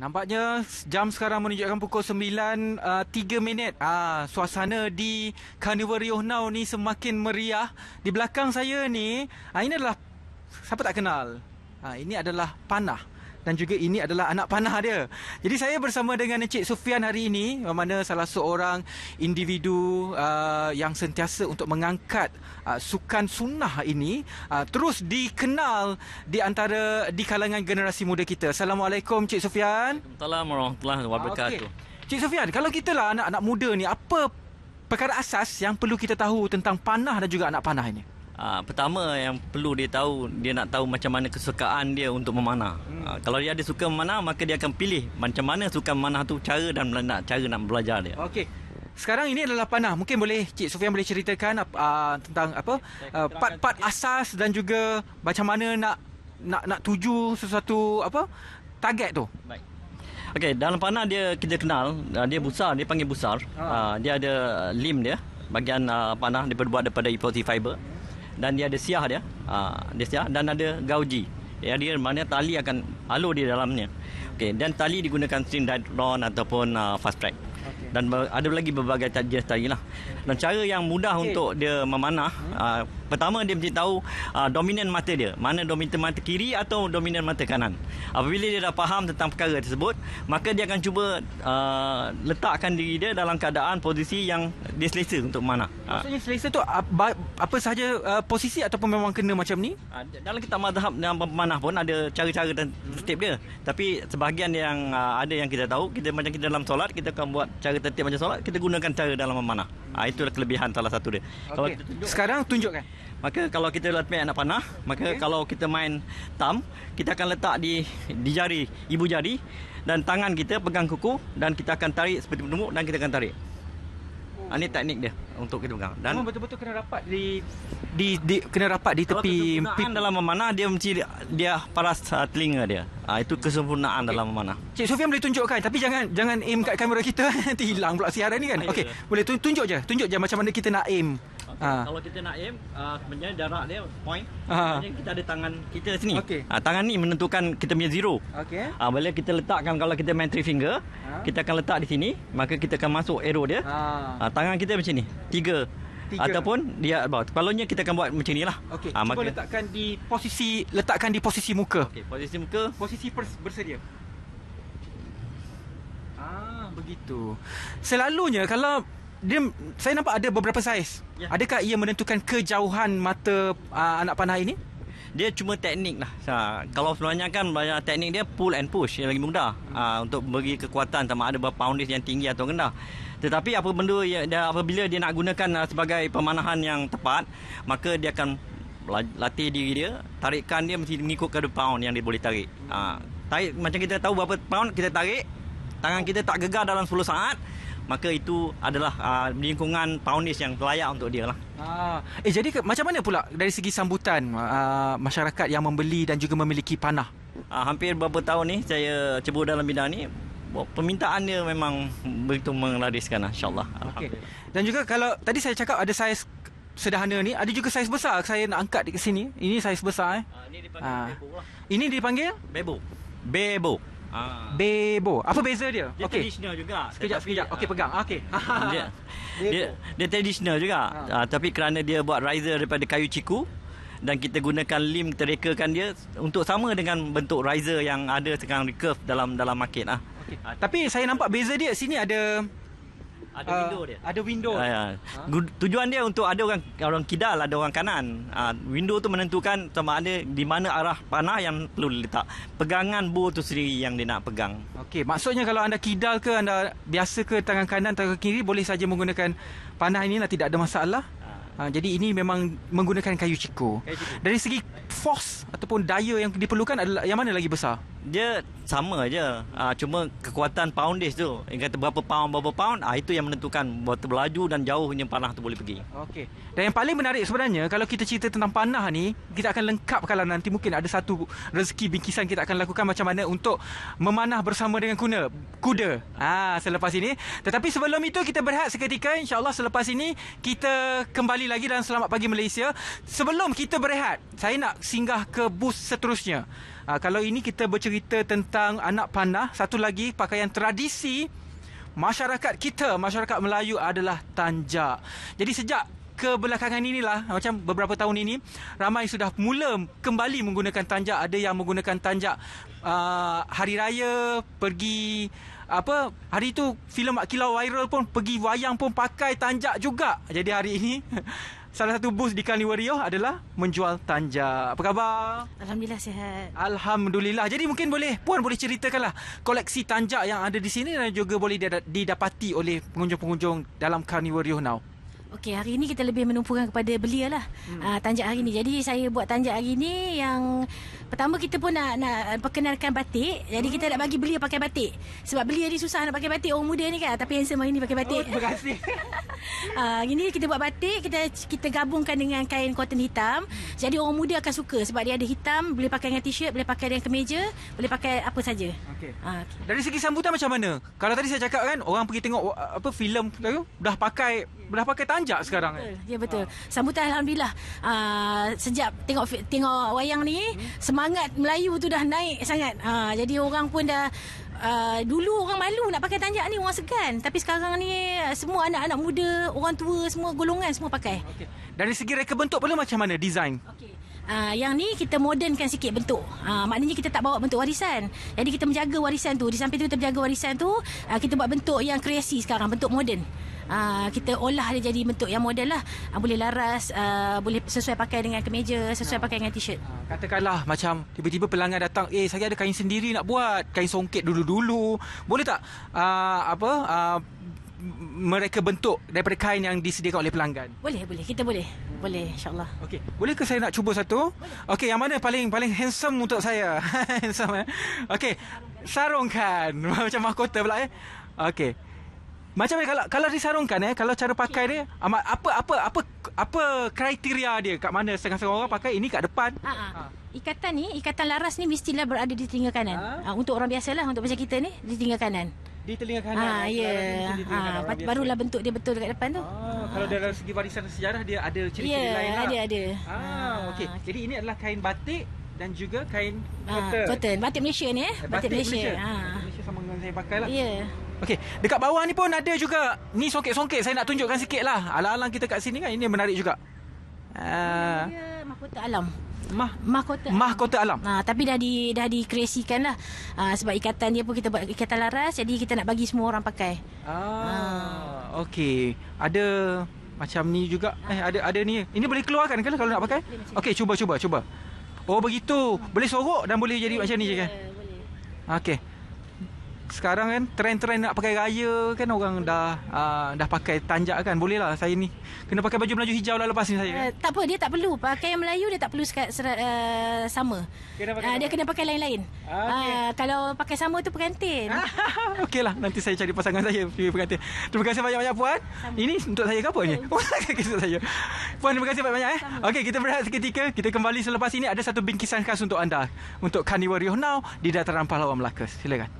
Nampaknya jam sekarang menunjukkan pukul 9.3 uh, minit. Ah, suasana di Carnival Rio Now ni semakin meriah. Di belakang saya ni, ah, ini adalah siapa tak kenal? Ah, ini adalah panah dan juga ini adalah anak panah dia. Jadi saya bersama dengan Encik Sufian hari ini, mana salah seorang individu uh, yang sentiasa untuk mengangkat uh, sukan sunnah ini uh, terus dikenal di antara di kalangan generasi muda kita. Assalamualaikum Encik Sufian. Assalamualaikum warahmatullahi wabarakatuh. Ah, okay. Encik Sufian, kalau kita lah anak-anak muda ni apa perkara asas yang perlu kita tahu tentang panah dan juga anak panah ini? Uh, pertama yang perlu dia tahu dia nak tahu macam mana kesukaan dia untuk memanah. Ah, hmm. Uh, kalau dia ada suka memanah maka dia akan pilih macam mana suka memanah tu cara dan nak cara nak belajar dia. Okey. Sekarang ini adalah panah. Mungkin boleh Cik Sofian boleh ceritakan uh, tentang apa okay, part-part sikit. asas dan juga macam mana nak nak nak tuju sesuatu apa target tu. Baik. Okey, dalam panah dia kita kenal uh, dia besar dia panggil besar Uh. dia ada lim dia bahagian uh, panah dia berbuat daripada epoxy fiber dan dia ada siah dia. Ha, dia siah dan ada gauji. Ya dia mana tali akan alu di dalamnya. Okey dan tali digunakan string dendron ataupun uh, fast track. Okay. Dan ada lagi berbagai jenis tali lah. Okay. Dan cara yang mudah okay. untuk dia memanah hmm. uh, Pertama dia mesti tahu uh, dominan mata dia. Mana dominan mata kiri atau dominan mata kanan. Apabila dia dah faham tentang perkara tersebut, maka dia akan cuba uh, letakkan diri dia dalam keadaan posisi yang dia selesa untuk mana. Ah. Maksudnya selesa tu apa, apa sahaja uh, posisi ataupun memang kena macam ni? Uh, dalam kita mazhab dan pemanah pun ada cara-cara dan tertib dia. Tapi sebahagian yang uh, ada yang kita tahu, kita macam kita dalam solat, kita akan buat cara tertib macam solat, kita gunakan cara dalam memanah. Ah itulah kelebihan salah satu dia. Okay. Kalau tunjuk, sekarang tunjukkan. Maka kalau kita letak anak panah, maka okay. kalau kita main tam, kita akan letak di di jari ibu jari dan tangan kita pegang kuku dan kita akan tarik seperti penumbuk dan kita akan tarik. ini ah, teknik dia untuk kita pegang. Dan betul-betul kena rapat di di, di kena rapat di tepi pip dalam mana dia mesti dia paras ah, telinga dia. Ah ha, itu kesempurnaan okay. dalam mana. Cik Sofian boleh tunjukkan tapi jangan jangan aim kat kamera kita nanti hilang pula siaran ni kan. Ah, ya, Okey, ya. boleh tunjuk je. Tunjuk je macam mana kita nak aim. Ha. kalau kita nak aim uh, menjadi darah dia point uh-huh. kita ada tangan kita sini okay. uh, ha, tangan ni menentukan kita punya zero okey uh, bila kita letakkan kalau kita main three finger uh kita akan letak di sini maka kita akan masuk arrow dia uh-huh. tangan kita macam ni tiga Tiga. ataupun dia bawah. Kalaunya kita akan buat macam inilah. Okey. Ha, Cuba letakkan di posisi letakkan di posisi muka. Okey, posisi muka. Posisi pers- bersedia. Ah, begitu. Selalunya kalau dia saya nampak ada beberapa saiz. Ya. Adakah ia menentukan kejauhan mata uh, anak panah ini? Dia cuma teknik lah. Ha, kalau sebenarnya kan banyak teknik dia pull and push yang lagi mudah ha, untuk bagi kekuatan sama ada berapa poundis yang tinggi atau rendah. Tetapi apa benda dia, apabila dia nak gunakan ah, sebagai pemanahan yang tepat, maka dia akan latih diri dia, tarikan dia mesti mengikut kadar pound yang dia boleh tarik. Ha, tarik macam kita tahu berapa pound kita tarik, tangan kita tak gegar dalam 10 saat, maka itu adalah uh, lingkungan Paunis yang layak untuk dia lah. Ah. Eh, jadi ke, macam mana pula dari segi sambutan uh, masyarakat yang membeli dan juga memiliki panah? Uh, hampir beberapa tahun ni saya cebur dalam bidang ni permintaan dia memang begitu mengelariskan lah, insyaAllah. Okay. Dan juga kalau tadi saya cakap ada saiz sederhana ni, ada juga saiz besar saya nak angkat di sini. Ini saiz besar eh. Uh, ini dipanggil uh. Bebo lah. Ini dipanggil? Bebo. Bebo. Ah. Bebo. Apa beza dia? Dia okay. traditional juga. Sekejap sekejap. Okey ah. pegang. Okey. dia, dia dia traditional juga. Ha. Uh, tapi kerana dia buat riser daripada kayu ciku dan kita gunakan lim terekakan dia untuk sama dengan bentuk riser yang ada sekarang recurve dalam dalam market ah. Okay. Uh, tapi saya nampak beza dia sini ada ada uh, window dia. Ah, ada window. Uh, ah, yeah. Ya. huh? Tujuan dia untuk ada orang orang kidal, ada orang kanan. Uh, window tu menentukan sama ada di mana arah panah yang perlu diletak. Pegangan bow tu sendiri yang dia nak pegang. Okey, maksudnya kalau anda kidal ke anda biasa ke tangan kanan tangan kiri boleh saja menggunakan panah ini lah tidak ada masalah. Ha, jadi ini memang menggunakan kayu ciko. Dari segi force ataupun daya yang diperlukan adalah yang mana lagi besar? dia sama je uh, ah, cuma kekuatan poundage tu yang kata berapa pound berapa pound ah itu yang menentukan berapa berlaju dan jauhnya panah tu boleh pergi okey dan yang paling menarik sebenarnya kalau kita cerita tentang panah ni kita akan lengkap kalau nanti mungkin ada satu rezeki bingkisan kita akan lakukan macam mana untuk memanah bersama dengan kuda kuda ha, ah selepas ini tetapi sebelum itu kita berehat seketika insyaallah selepas ini kita kembali lagi dalam selamat pagi Malaysia sebelum kita berehat saya nak singgah ke bus seterusnya Uh, kalau ini kita bercerita tentang anak panah, satu lagi pakaian tradisi masyarakat kita, masyarakat Melayu adalah tanjak. Jadi sejak kebelakangan inilah, macam beberapa tahun ini, ramai sudah mula kembali menggunakan tanjak. Ada yang menggunakan tanjak uh, hari raya, pergi apa hari tu filem Mak Kilau viral pun pergi wayang pun pakai tanjak juga. Jadi hari ini salah satu bus di Kalimantan Rio adalah menjual tanjak. Apa khabar? Alhamdulillah sihat. Alhamdulillah. Jadi mungkin boleh puan boleh ceritakanlah koleksi tanjak yang ada di sini dan juga boleh didapati oleh pengunjung-pengunjung dalam Kalimantan Rio now. Okey, hari ini kita lebih menumpukan kepada belia lah. Hmm. Uh, tanjak hari ini. Jadi saya buat tanjak hari ini yang pertama kita pun nak nak eh, perkenalkan batik. Jadi hmm. kita nak bagi belia pakai batik. Sebab belia ni susah nak pakai batik orang muda ni kan. Tapi handsome hari ini pakai batik. Oh, terima kasih. uh, hari ini kita buat batik, kita kita gabungkan dengan kain cotton hitam. Jadi orang muda akan suka sebab dia ada hitam, boleh pakai dengan t-shirt, boleh pakai dengan kemeja, boleh pakai apa saja. Okey. Uh, ah, okay. Dari segi sambutan macam mana? Kalau tadi saya cakap kan orang pergi tengok apa filem tu dah pakai dah pakai tanjak beranjak sekarang ni. Betul. Ya betul. Sambutan alhamdulillah. Uh, sejak tengok tengok wayang ni, hmm. semangat Melayu tu dah naik sangat. Uh, jadi orang pun dah Uh, dulu orang malu nak pakai tanjak ni orang segan tapi sekarang ni semua anak-anak muda orang tua semua golongan semua pakai okay. dari segi reka bentuk pula macam mana design okay. uh, yang ni kita modenkan sikit bentuk uh, maknanya kita tak bawa bentuk warisan jadi kita menjaga warisan tu di samping tu kita menjaga warisan tu uh, kita buat bentuk yang kreasi sekarang bentuk moden uh, kita olah dia jadi bentuk yang model lah uh, boleh laras uh, boleh sesuai pakai dengan kemeja sesuai uh, pakai dengan t-shirt katakanlah macam tiba-tiba pelanggan datang eh saya ada kain sendiri nak buat kain songket dulu-dulu boleh tak uh, apa uh, mereka bentuk daripada kain yang disediakan oleh pelanggan. Boleh, boleh. Kita boleh. Boleh, insyaAllah. Okay, Boleh ke saya nak cuba satu? Okay, yang mana paling paling handsome untuk saya? handsome, eh? Okey. Sarungkan. Macam mahkota pula, eh? Okey. Macam mana kalau kalau disarungkan eh kalau cara pakai okay. dia apa, apa apa apa apa kriteria dia kat mana setengah-setengah orang pakai ini kat depan. Ha, ha. Ikatan ni ikatan laras ni mestilah berada di telinga kanan. Ha? Ha, untuk orang biasalah untuk macam kita ni di telinga kanan. Di telinga kanan. Ha eh? ya. Yeah. Ha kanan, barulah bentuk dia betul dekat depan tu. Ah, ha, ha. kalau dalam segi warisan sejarah dia ada ciri-ciri yeah, lain lah. ada ada. Ha, ha. okey. Okay. Jadi ini adalah kain batik dan juga kain ha, cotton. Cotton batik Malaysia ni eh. eh batik, batik Malaysia. Malaysia. Ha. Batik Malaysia sama dengan saya pakai lah. Ya. Yeah. Okey, dekat bawah ni pun ada juga ni songket-songket. Saya nak tunjukkan sikit lah. Alang-alang kita kat sini kan. Ini menarik juga. Uh, mahkota alam. Mah, mahkota. Mahkota alam. Ha, tapi dah di dah dikreasikan lah. Ha, sebab ikatan dia pun kita buat ikatan laras. Jadi kita nak bagi semua orang pakai. Ah, ha. Okey. Ada macam ni juga. Eh, ada ada ni. Ini boleh keluarkan kan kalau nak pakai? Okey, cuba cuba cuba. Oh begitu. Boleh sorok dan boleh jadi boleh, macam ni je kan? Boleh. Okey sekarang kan tren-tren nak pakai raya kan orang dah uh, dah pakai tanjak kan boleh lah saya ni kena pakai baju Melayu hijau lah lepas ni saya uh, tak apa dia tak perlu pakai Melayu dia tak perlu eh, sama kena uh, dia kena pakai lain-lain ah, okay. uh, kalau pakai sama tu pengantin okey lah nanti saya cari pasangan saya pilih pengantin terima kasih banyak-banyak puan sama. ini untuk saya ke apa ni untuk saya puan terima kasih banyak-banyak eh. okey kita berehat seketika kita kembali selepas ini ada satu bingkisan khas untuk anda untuk Kaniwa Rio Now di Dataran Pahlawan Melaka silakan